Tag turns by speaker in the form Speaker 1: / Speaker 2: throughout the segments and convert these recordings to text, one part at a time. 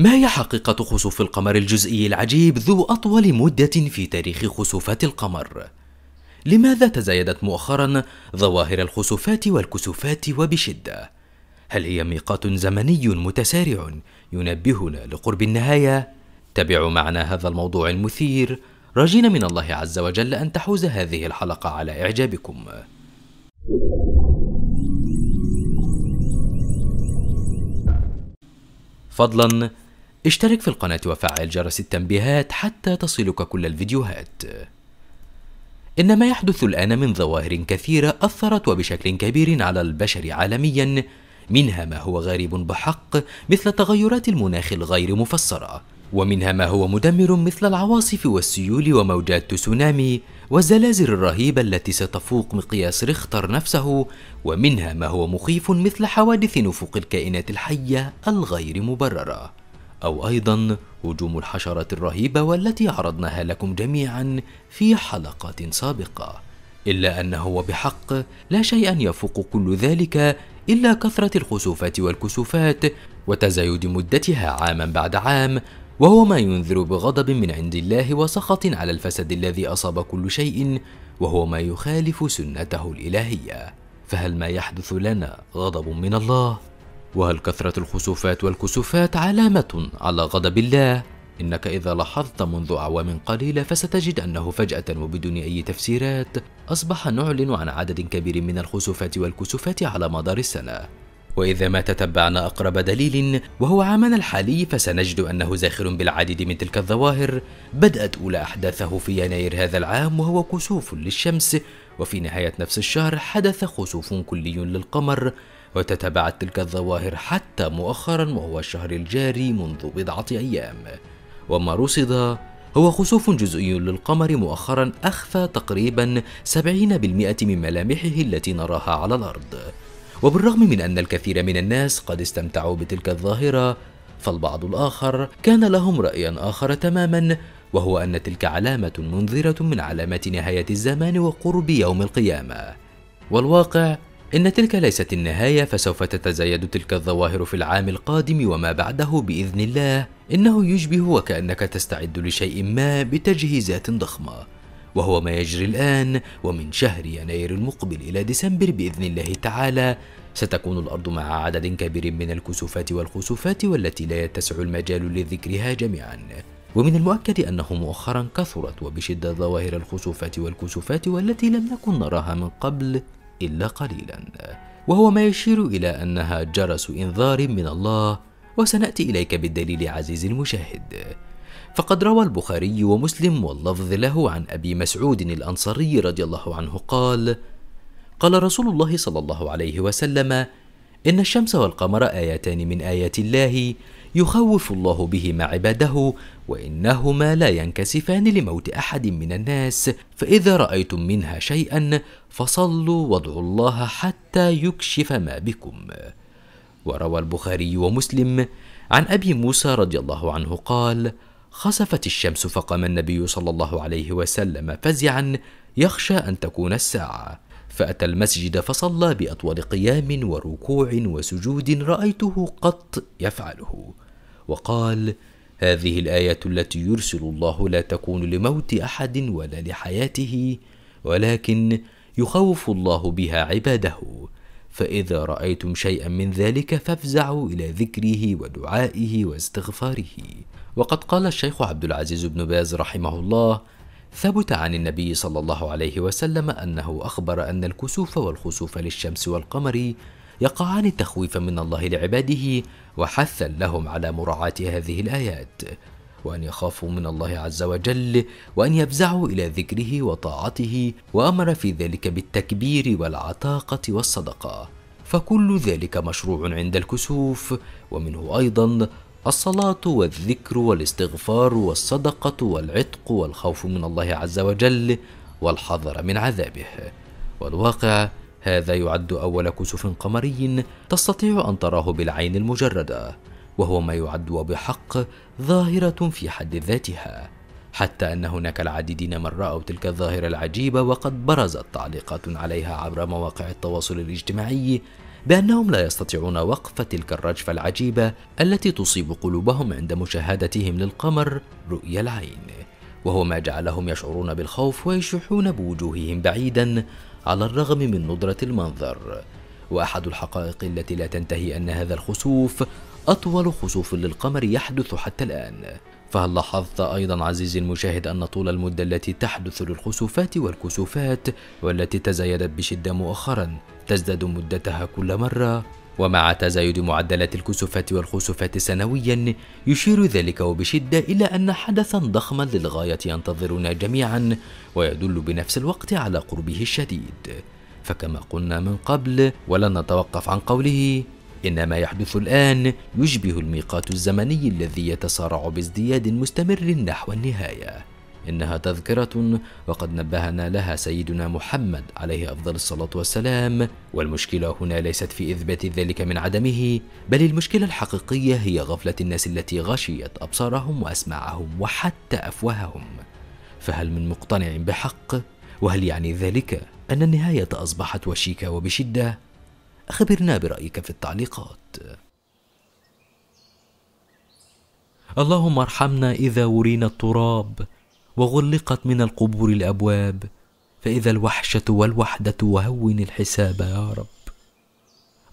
Speaker 1: ما هي حقيقة خسوف القمر الجزئي العجيب ذو أطول مدة في تاريخ خسوفات القمر؟ لماذا تزايدت مؤخرا ظواهر الخسوفات والكسوفات وبشدة؟ هل هي ميقات زمني متسارع ينبهنا لقرب النهاية؟ تابعوا معنا هذا الموضوع المثير رجينا من الله عز وجل أن تحوز هذه الحلقة على إعجابكم فضلا اشترك في القناة وفعل جرس التنبيهات حتى تصلك كل الفيديوهات إن ما يحدث الآن من ظواهر كثيرة أثرت وبشكل كبير على البشر عالميا منها ما هو غريب بحق مثل تغيرات المناخ الغير مفسرة ومنها ما هو مدمر مثل العواصف والسيول وموجات تسونامي والزلازل الرهيبة التي ستفوق مقياس ريختر نفسه ومنها ما هو مخيف مثل حوادث نفوق الكائنات الحية الغير مبررة أو أيضا هجوم الحشرات الرهيبة والتي عرضناها لكم جميعا في حلقات سابقة إلا أنه وبحق لا شيء يفوق كل ذلك إلا كثرة الخسوفات والكسوفات وتزايد مدتها عاما بعد عام وهو ما ينذر بغضب من عند الله وسخط على الفسد الذي أصاب كل شيء وهو ما يخالف سنته الإلهية فهل ما يحدث لنا غضب من الله؟ وهل كثرة الخسوفات والكسوفات علامة على غضب الله؟ إنك إذا لاحظت منذ أعوام قليلة فستجد أنه فجأة وبدون أي تفسيرات أصبح نعلن عن عدد كبير من الخسوفات والكسوفات على مدار السنة وإذا ما تتبعنا أقرب دليل وهو عامنا الحالي فسنجد أنه زاخر بالعديد من تلك الظواهر بدأت أولى أحداثه في يناير هذا العام وهو كسوف للشمس وفي نهاية نفس الشهر حدث خسوف كلي للقمر وتتابعت تلك الظواهر حتى مؤخرا وهو الشهر الجاري منذ بضعة أيام وما رصد هو خسوف جزئي للقمر مؤخرا أخفى تقريبا 70% من ملامحه التي نراها على الأرض وبالرغم من أن الكثير من الناس قد استمتعوا بتلك الظاهرة فالبعض الآخر كان لهم رأيا آخر تماما وهو أن تلك علامة منذرة من علامات نهاية الزمان وقرب يوم القيامة والواقع إن تلك ليست النهاية فسوف تتزايد تلك الظواهر في العام القادم وما بعده بإذن الله إنه يشبه وكأنك تستعد لشيء ما بتجهيزات ضخمة وهو ما يجري الآن ومن شهر يناير المقبل إلى ديسمبر بإذن الله تعالى ستكون الأرض مع عدد كبير من الكسوفات والخسوفات والتي لا يتسع المجال لذكرها جميعا ومن المؤكد أنه مؤخرا كثرت وبشدة ظواهر الخسوفات والكسوفات والتي لم نكن نراها من قبل إلا قليلا وهو ما يشير إلى أنها جرس إنذار من الله وسنأتي إليك بالدليل عزيزي المشاهد فقد روى البخاري ومسلم واللفظ له عن أبي مسعود الأنصاري رضي الله عنه قال قال رسول الله صلى الله عليه وسلم إن الشمس والقمر آيتان من آيات الله يخوف الله بهما عباده وانهما لا ينكسفان لموت احد من الناس فاذا رايتم منها شيئا فصلوا وادعوا الله حتى يكشف ما بكم وروى البخاري ومسلم عن ابي موسى رضي الله عنه قال خسفت الشمس فقام النبي صلى الله عليه وسلم فزعا يخشى ان تكون الساعه فأتى المسجد فصلى بأطول قيام وركوع وسجود رأيته قط يفعله وقال هذه الآية التي يرسل الله لا تكون لموت أحد ولا لحياته ولكن يخوف الله بها عباده فإذا رأيتم شيئا من ذلك فافزعوا إلى ذكره ودعائه واستغفاره وقد قال الشيخ عبد العزيز بن باز رحمه الله ثبت عن النبي صلى الله عليه وسلم أنه أخبر أن الكسوف والخسوف للشمس والقمر يقعان تخويفا من الله لعباده وحثا لهم على مراعاة هذه الآيات وأن يخافوا من الله عز وجل وأن يفزعوا إلى ذكره وطاعته وأمر في ذلك بالتكبير والعتاقة والصدقة فكل ذلك مشروع عند الكسوف ومنه أيضا الصلاة والذكر والاستغفار والصدقة والعتق والخوف من الله عز وجل والحذر من عذابه والواقع هذا يعد أول كسوف قمري تستطيع أن تراه بالعين المجردة وهو ما يعد وبحق ظاهرة في حد ذاتها حتى أن هناك العديدين من رأوا تلك الظاهرة العجيبة وقد برزت تعليقات عليها عبر مواقع التواصل الاجتماعي بأنهم لا يستطيعون وقف تلك الرجفة العجيبة التي تصيب قلوبهم عند مشاهدتهم للقمر رؤيا العين وهو ما جعلهم يشعرون بالخوف ويشحون بوجوههم بعيدا على الرغم من ندرة المنظر وأحد الحقائق التي لا تنتهي أن هذا الخسوف أطول خسوف للقمر يحدث حتى الآن فهل لاحظت أيضا عزيزي المشاهد أن طول المدة التي تحدث للخسوفات والكسوفات والتي تزايدت بشدة مؤخرا تزداد مدتها كل مرة ومع تزايد معدلات الكسوفات والخسوفات سنويا يشير ذلك وبشدة إلى أن حدثا ضخما للغاية ينتظرنا جميعا ويدل بنفس الوقت على قربه الشديد فكما قلنا من قبل ولن نتوقف عن قوله إن ما يحدث الآن يشبه الميقات الزمني الذي يتسارع بازدياد مستمر نحو النهاية إنها تذكرة وقد نبهنا لها سيدنا محمد عليه أفضل الصلاة والسلام والمشكلة هنا ليست في إثبات ذلك من عدمه بل المشكلة الحقيقية هي غفلة الناس التي غشيت أبصارهم وأسماعهم وحتى أفواههم فهل من مقتنع بحق؟ وهل يعني ذلك أن النهاية أصبحت وشيكة وبشدة؟ خبرنا برأيك في التعليقات اللهم ارحمنا إذا ورينا التراب وغلقت من القبور الأبواب فإذا الوحشة والوحدة وهون الحساب يا رب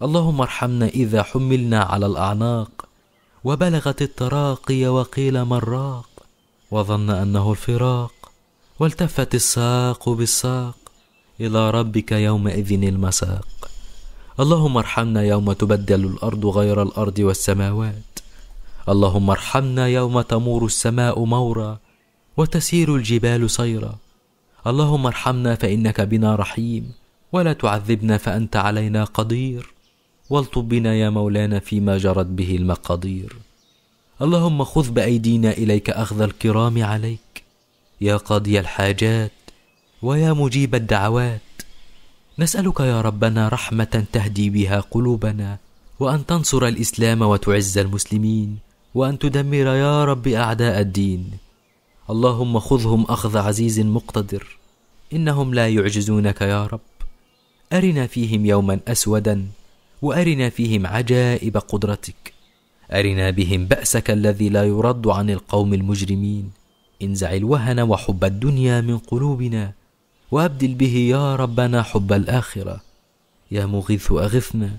Speaker 1: اللهم ارحمنا إذا حملنا على الأعناق وبلغت التراقي وقيل من راق وظن أنه الفراق والتفت الساق بالساق إلى ربك يومئذ المساق اللهم ارحمنا يوم تبدل الارض غير الارض والسماوات اللهم ارحمنا يوم تمور السماء مورا وتسير الجبال سيرا اللهم ارحمنا فانك بنا رحيم ولا تعذبنا فانت علينا قدير والطب بنا يا مولانا فيما جرت به المقادير اللهم خذ بايدينا اليك اخذ الكرام عليك يا قاضي الحاجات ويا مجيب الدعوات نسألك يا ربنا رحمة تهدي بها قلوبنا وأن تنصر الإسلام وتعز المسلمين وأن تدمر يا رب أعداء الدين اللهم خذهم أخذ عزيز مقتدر إنهم لا يعجزونك يا رب أرنا فيهم يوما أسودا وأرنا فيهم عجائب قدرتك أرنا بهم بأسك الذي لا يرد عن القوم المجرمين انزع الوهن وحب الدنيا من قلوبنا وابدل به يا ربنا حب الاخره يا مغيث اغثنا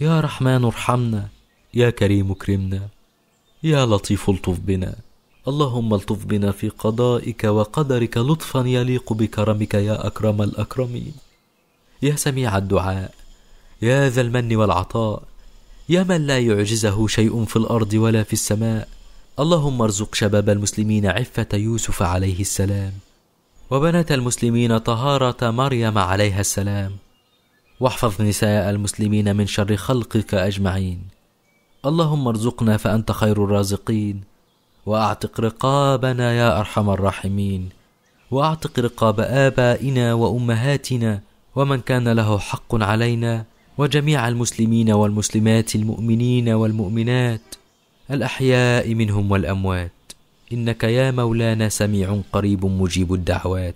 Speaker 1: يا رحمن ارحمنا يا كريم اكرمنا يا لطيف الطف بنا اللهم الطف بنا في قضائك وقدرك لطفا يليق بكرمك يا اكرم الاكرمين يا سميع الدعاء يا ذا المن والعطاء يا من لا يعجزه شيء في الارض ولا في السماء اللهم ارزق شباب المسلمين عفه يوسف عليه السلام وبنات المسلمين طهارة مريم عليها السلام واحفظ نساء المسلمين من شر خلقك أجمعين اللهم ارزقنا فأنت خير الرازقين وأعتق رقابنا يا أرحم الراحمين وأعتق رقاب آبائنا وأمهاتنا ومن كان له حق علينا وجميع المسلمين والمسلمات المؤمنين والمؤمنات الأحياء منهم والأموات إنك يا مولانا سميع قريب مجيب الدعوات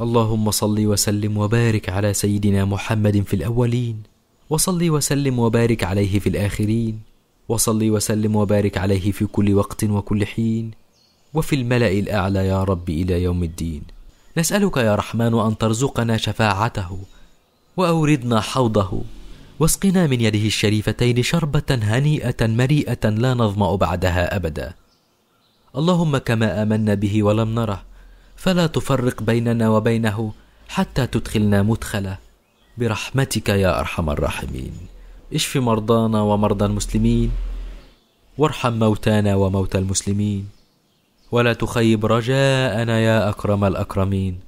Speaker 1: اللهم صل وسلم وبارك على سيدنا محمد في الأولين وصل وسلم وبارك عليه في الآخرين وصل وسلم وبارك عليه في كل وقت وكل حين وفي الملأ الأعلى يا رب إلى يوم الدين نسألك يا رحمن أن ترزقنا شفاعته وأوردنا حوضه واسقنا من يده الشريفتين شربة هنيئة مريئة لا نظمأ بعدها أبداً اللهم كما امنا به ولم نره فلا تفرق بيننا وبينه حتى تدخلنا مدخله برحمتك يا ارحم الراحمين اشف مرضانا ومرضى المسلمين وارحم موتانا وموتى المسلمين ولا تخيب رجاءنا يا اكرم الاكرمين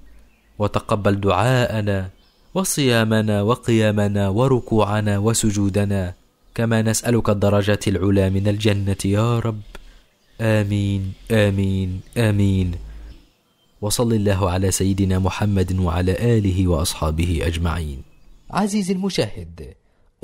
Speaker 1: وتقبل دعاءنا وصيامنا وقيامنا وركوعنا وسجودنا كما نسالك الدرجات العلى من الجنه يا رب آمين آمين آمين وصل الله على سيدنا محمد وعلى آله وأصحابه أجمعين عزيزي المشاهد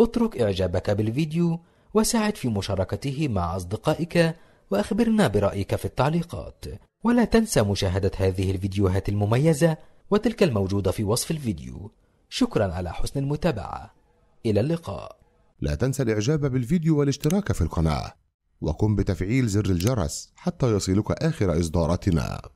Speaker 1: اترك إعجابك بالفيديو وساعد في مشاركته مع أصدقائك وأخبرنا برأيك في التعليقات ولا تنسى مشاهدة هذه الفيديوهات المميزة وتلك الموجودة في وصف الفيديو شكرا على حسن المتابعة إلى اللقاء لا تنسى الإعجاب بالفيديو والاشتراك في القناة وقم بتفعيل زر الجرس حتى يصلك آخر إصداراتنا